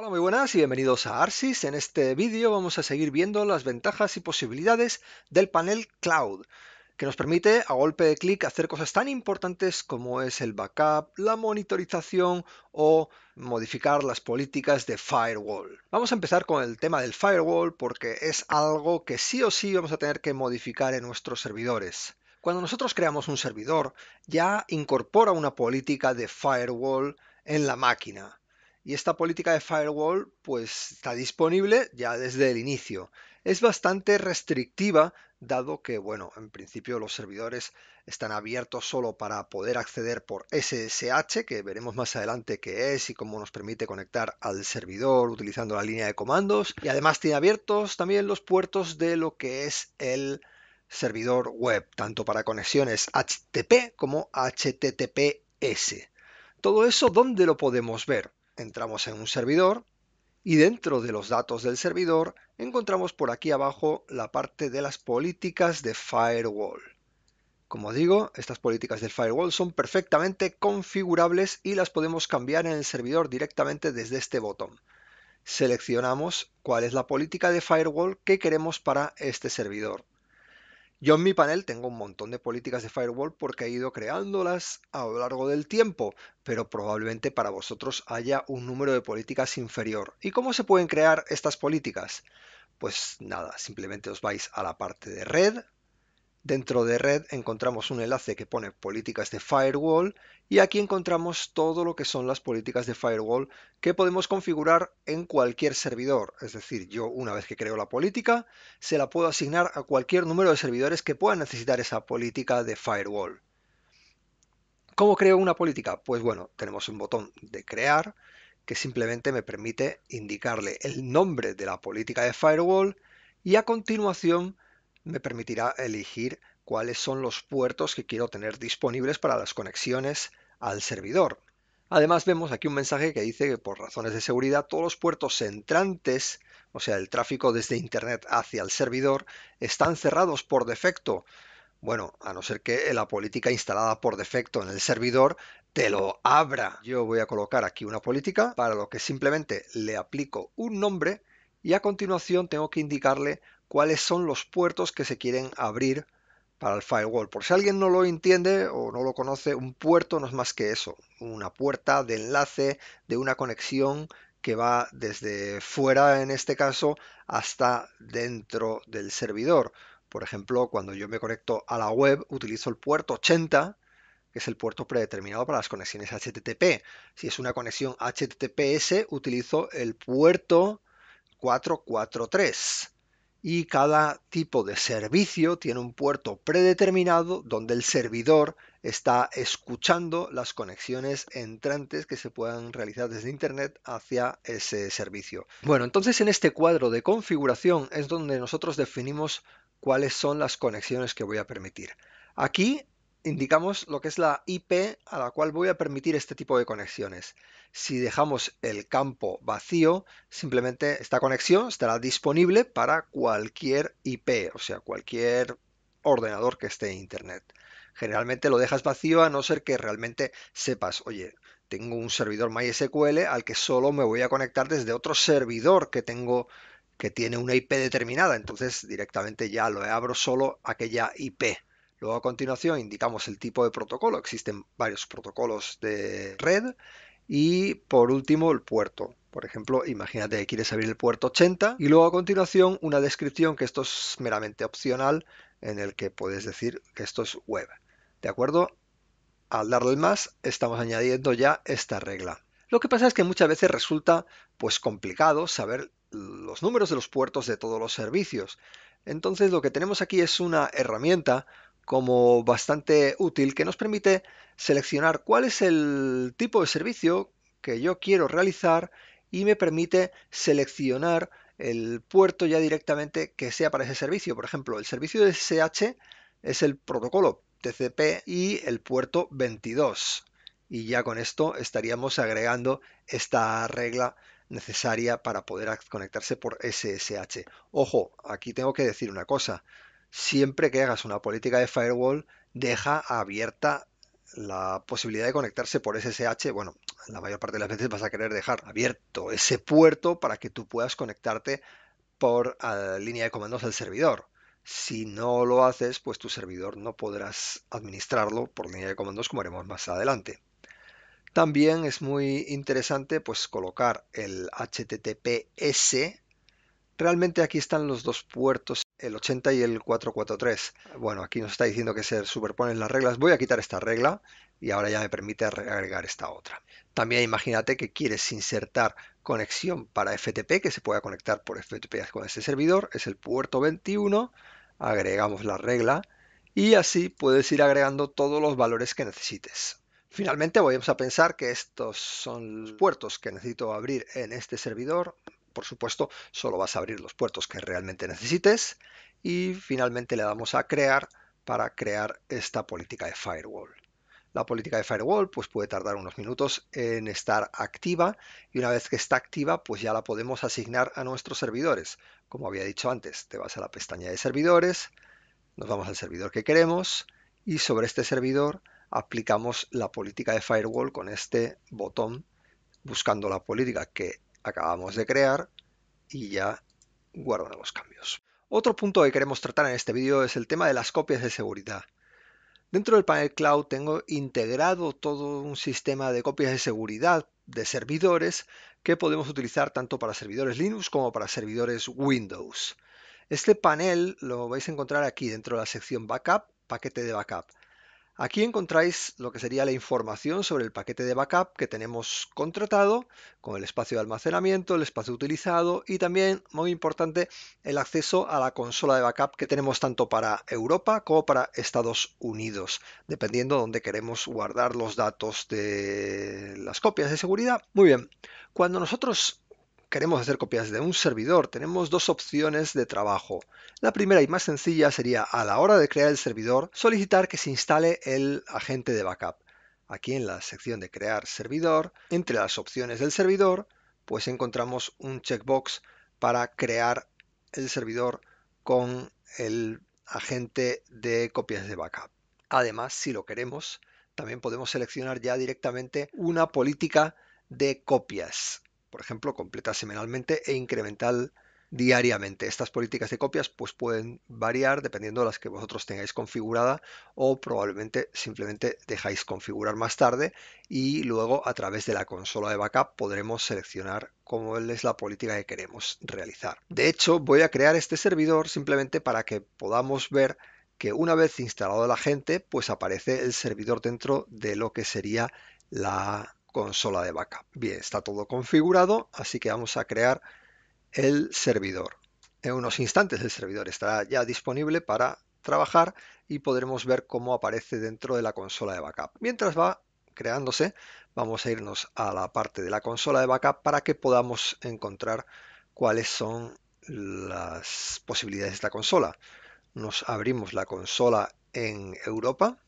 Hola muy buenas y bienvenidos a ARSYS. En este vídeo vamos a seguir viendo las ventajas y posibilidades del panel Cloud, que nos permite a golpe de clic hacer cosas tan importantes como es el backup, la monitorización o modificar las políticas de firewall. Vamos a empezar con el tema del firewall porque es algo que sí o sí vamos a tener que modificar en nuestros servidores. Cuando nosotros creamos un servidor, ya incorpora una política de firewall en la máquina y esta política de firewall pues está disponible ya desde el inicio. Es bastante restrictiva dado que bueno, en principio los servidores están abiertos solo para poder acceder por SSH, que veremos más adelante qué es y cómo nos permite conectar al servidor utilizando la línea de comandos. Y además tiene abiertos también los puertos de lo que es el servidor web, tanto para conexiones HTTP como HTTPS. Todo eso, ¿dónde lo podemos ver? entramos en un servidor y dentro de los datos del servidor encontramos por aquí abajo la parte de las políticas de firewall. Como digo, estas políticas del firewall son perfectamente configurables y las podemos cambiar en el servidor directamente desde este botón. Seleccionamos cuál es la política de firewall que queremos para este servidor. Yo en mi panel tengo un montón de políticas de firewall porque he ido creándolas a lo largo del tiempo, pero probablemente para vosotros haya un número de políticas inferior. ¿Y cómo se pueden crear estas políticas? Pues nada, simplemente os vais a la parte de red, Dentro de red encontramos un enlace que pone políticas de firewall y aquí encontramos todo lo que son las políticas de firewall que podemos configurar en cualquier servidor. Es decir, yo una vez que creo la política, se la puedo asignar a cualquier número de servidores que puedan necesitar esa política de firewall. ¿Cómo creo una política? Pues bueno, tenemos un botón de crear que simplemente me permite indicarle el nombre de la política de firewall y a continuación me permitirá elegir cuáles son los puertos que quiero tener disponibles para las conexiones al servidor. Además vemos aquí un mensaje que dice que por razones de seguridad todos los puertos entrantes, o sea, el tráfico desde Internet hacia el servidor, están cerrados por defecto. Bueno, a no ser que la política instalada por defecto en el servidor te lo abra. Yo voy a colocar aquí una política para lo que simplemente le aplico un nombre y a continuación tengo que indicarle cuáles son los puertos que se quieren abrir para el firewall. Por si alguien no lo entiende o no lo conoce, un puerto no es más que eso, una puerta de enlace de una conexión que va desde fuera, en este caso, hasta dentro del servidor. Por ejemplo, cuando yo me conecto a la web, utilizo el puerto 80, que es el puerto predeterminado para las conexiones HTTP. Si es una conexión HTTPS, utilizo el puerto 443 y cada tipo de servicio tiene un puerto predeterminado donde el servidor está escuchando las conexiones entrantes que se puedan realizar desde Internet hacia ese servicio. Bueno, entonces en este cuadro de configuración es donde nosotros definimos cuáles son las conexiones que voy a permitir. Aquí indicamos lo que es la IP a la cual voy a permitir este tipo de conexiones. Si dejamos el campo vacío, simplemente esta conexión estará disponible para cualquier IP, o sea, cualquier ordenador que esté en Internet. Generalmente lo dejas vacío a no ser que realmente sepas, oye, tengo un servidor MySQL al que solo me voy a conectar desde otro servidor que tengo que tiene una IP determinada, entonces directamente ya lo abro solo aquella IP. Luego a continuación indicamos el tipo de protocolo, existen varios protocolos de red y por último el puerto. Por ejemplo, imagínate que quieres abrir el puerto 80 y luego a continuación una descripción que esto es meramente opcional en el que puedes decir que esto es web. ¿De acuerdo? Al darle más estamos añadiendo ya esta regla. Lo que pasa es que muchas veces resulta pues complicado saber los números de los puertos de todos los servicios. Entonces lo que tenemos aquí es una herramienta como bastante útil que nos permite seleccionar cuál es el tipo de servicio que yo quiero realizar y me permite seleccionar el puerto ya directamente que sea para ese servicio. Por ejemplo, el servicio de SH es el protocolo TCP y el puerto 22. Y ya con esto estaríamos agregando esta regla necesaria para poder conectarse por SSH. Ojo, aquí tengo que decir una cosa siempre que hagas una política de firewall, deja abierta la posibilidad de conectarse por SSH. Bueno, la mayor parte de las veces vas a querer dejar abierto ese puerto para que tú puedas conectarte por línea de comandos al servidor. Si no lo haces, pues tu servidor no podrás administrarlo por línea de comandos como haremos más adelante. También es muy interesante pues colocar el HTTPS. Realmente aquí están los dos puertos el 80 y el 443. Bueno, aquí nos está diciendo que se superponen las reglas. Voy a quitar esta regla y ahora ya me permite agregar esta otra. También imagínate que quieres insertar conexión para FTP, que se pueda conectar por FTP con este servidor. Es el puerto 21. Agregamos la regla y así puedes ir agregando todos los valores que necesites. Finalmente vamos a pensar que estos son los puertos que necesito abrir en este servidor por supuesto, solo vas a abrir los puertos que realmente necesites. Y finalmente le damos a crear para crear esta política de firewall. La política de firewall pues puede tardar unos minutos en estar activa y una vez que está activa pues ya la podemos asignar a nuestros servidores. Como había dicho antes, te vas a la pestaña de servidores, nos vamos al servidor que queremos y sobre este servidor aplicamos la política de firewall con este botón buscando la política que acabamos de crear y ya guardamos los cambios. Otro punto que queremos tratar en este vídeo es el tema de las copias de seguridad. Dentro del panel cloud tengo integrado todo un sistema de copias de seguridad de servidores que podemos utilizar tanto para servidores Linux como para servidores Windows. Este panel lo vais a encontrar aquí dentro de la sección Backup, paquete de backup. Aquí encontráis lo que sería la información sobre el paquete de backup que tenemos contratado, con el espacio de almacenamiento, el espacio utilizado y también, muy importante, el acceso a la consola de backup que tenemos tanto para Europa como para Estados Unidos, dependiendo de dónde queremos guardar los datos de las copias de seguridad. Muy bien, cuando nosotros queremos hacer copias de un servidor, tenemos dos opciones de trabajo. La primera y más sencilla sería a la hora de crear el servidor solicitar que se instale el agente de backup. Aquí en la sección de crear servidor, entre las opciones del servidor, pues encontramos un checkbox para crear el servidor con el agente de copias de backup. Además, si lo queremos, también podemos seleccionar ya directamente una política de copias por ejemplo, completa semanalmente e incremental diariamente. Estas políticas de copias pues pueden variar dependiendo de las que vosotros tengáis configurada o probablemente simplemente dejáis configurar más tarde y luego a través de la consola de backup podremos seleccionar cómo es la política que queremos realizar. De hecho, voy a crear este servidor simplemente para que podamos ver que una vez instalado la gente, pues aparece el servidor dentro de lo que sería la consola de backup. Bien, está todo configurado, así que vamos a crear el servidor. En unos instantes el servidor estará ya disponible para trabajar y podremos ver cómo aparece dentro de la consola de backup. Mientras va creándose, vamos a irnos a la parte de la consola de backup para que podamos encontrar cuáles son las posibilidades de esta consola. Nos abrimos la consola en Europa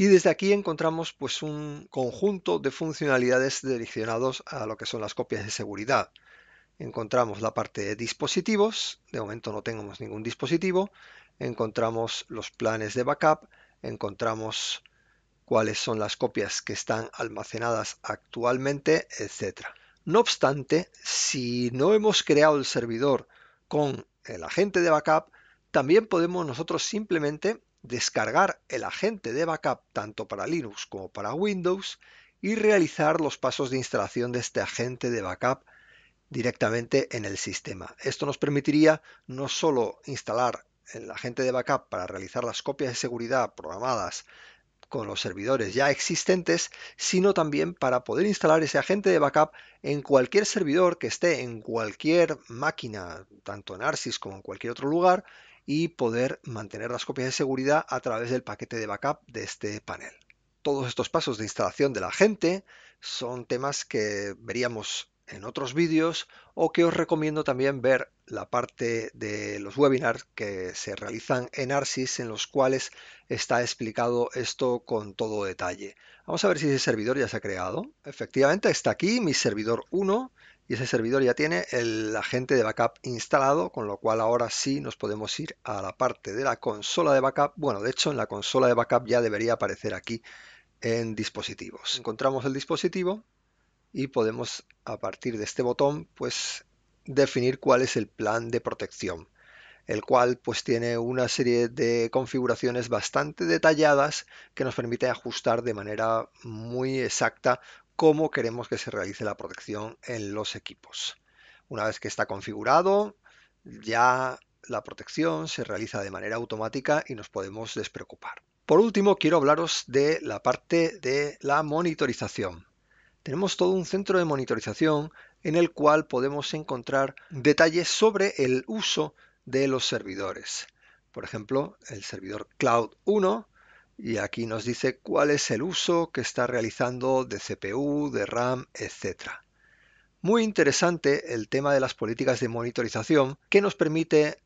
y desde aquí encontramos pues un conjunto de funcionalidades direccionados a lo que son las copias de seguridad. Encontramos la parte de dispositivos, de momento no tenemos ningún dispositivo, encontramos los planes de backup, encontramos cuáles son las copias que están almacenadas actualmente, etc. No obstante, si no hemos creado el servidor con el agente de backup, también podemos nosotros simplemente descargar el agente de backup tanto para Linux como para Windows y realizar los pasos de instalación de este agente de backup directamente en el sistema. Esto nos permitiría no solo instalar el agente de backup para realizar las copias de seguridad programadas con los servidores ya existentes, sino también para poder instalar ese agente de backup en cualquier servidor que esté en cualquier máquina, tanto en Arsys como en cualquier otro lugar, y poder mantener las copias de seguridad a través del paquete de backup de este panel. Todos estos pasos de instalación de la gente son temas que veríamos en otros vídeos o que os recomiendo también ver la parte de los webinars que se realizan en Arsis en los cuales está explicado esto con todo detalle. Vamos a ver si ese servidor ya se ha creado. Efectivamente está aquí mi servidor 1 y ese servidor ya tiene el agente de backup instalado, con lo cual ahora sí nos podemos ir a la parte de la consola de backup. Bueno, de hecho en la consola de backup ya debería aparecer aquí en dispositivos. Encontramos el dispositivo y podemos a partir de este botón pues definir cuál es el plan de protección, el cual pues tiene una serie de configuraciones bastante detalladas que nos permite ajustar de manera muy exacta cómo queremos que se realice la protección en los equipos. Una vez que está configurado, ya la protección se realiza de manera automática y nos podemos despreocupar. Por último, quiero hablaros de la parte de la monitorización. Tenemos todo un centro de monitorización en el cual podemos encontrar detalles sobre el uso de los servidores. Por ejemplo, el servidor Cloud 1 y aquí nos dice cuál es el uso que está realizando de CPU, de RAM, etc. Muy interesante el tema de las políticas de monitorización que nos permite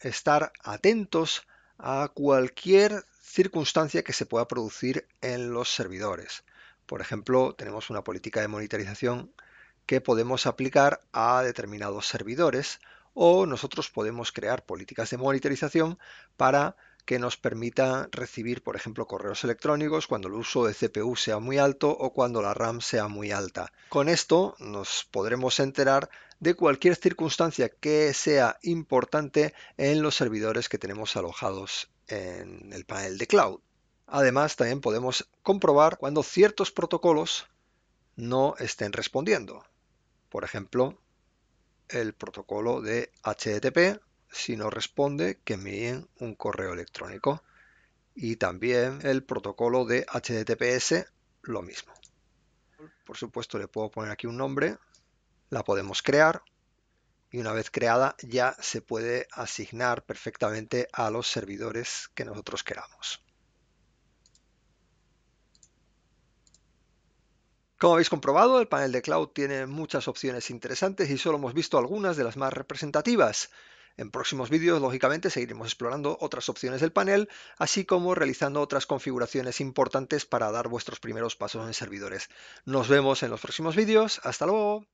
estar atentos a cualquier circunstancia que se pueda producir en los servidores. Por ejemplo, tenemos una política de monitorización que podemos aplicar a determinados servidores o nosotros podemos crear políticas de monitorización para que nos permita recibir, por ejemplo, correos electrónicos cuando el uso de CPU sea muy alto o cuando la RAM sea muy alta. Con esto nos podremos enterar de cualquier circunstancia que sea importante en los servidores que tenemos alojados en el panel de cloud. Además, también podemos comprobar cuando ciertos protocolos no estén respondiendo. Por ejemplo, el protocolo de HTTP si no responde, que envíen un correo electrónico. Y también el protocolo de HTTPS, lo mismo. Por supuesto, le puedo poner aquí un nombre, la podemos crear y una vez creada ya se puede asignar perfectamente a los servidores que nosotros queramos. Como habéis comprobado, el panel de cloud tiene muchas opciones interesantes y solo hemos visto algunas de las más representativas. En próximos vídeos, lógicamente, seguiremos explorando otras opciones del panel, así como realizando otras configuraciones importantes para dar vuestros primeros pasos en servidores. Nos vemos en los próximos vídeos. ¡Hasta luego!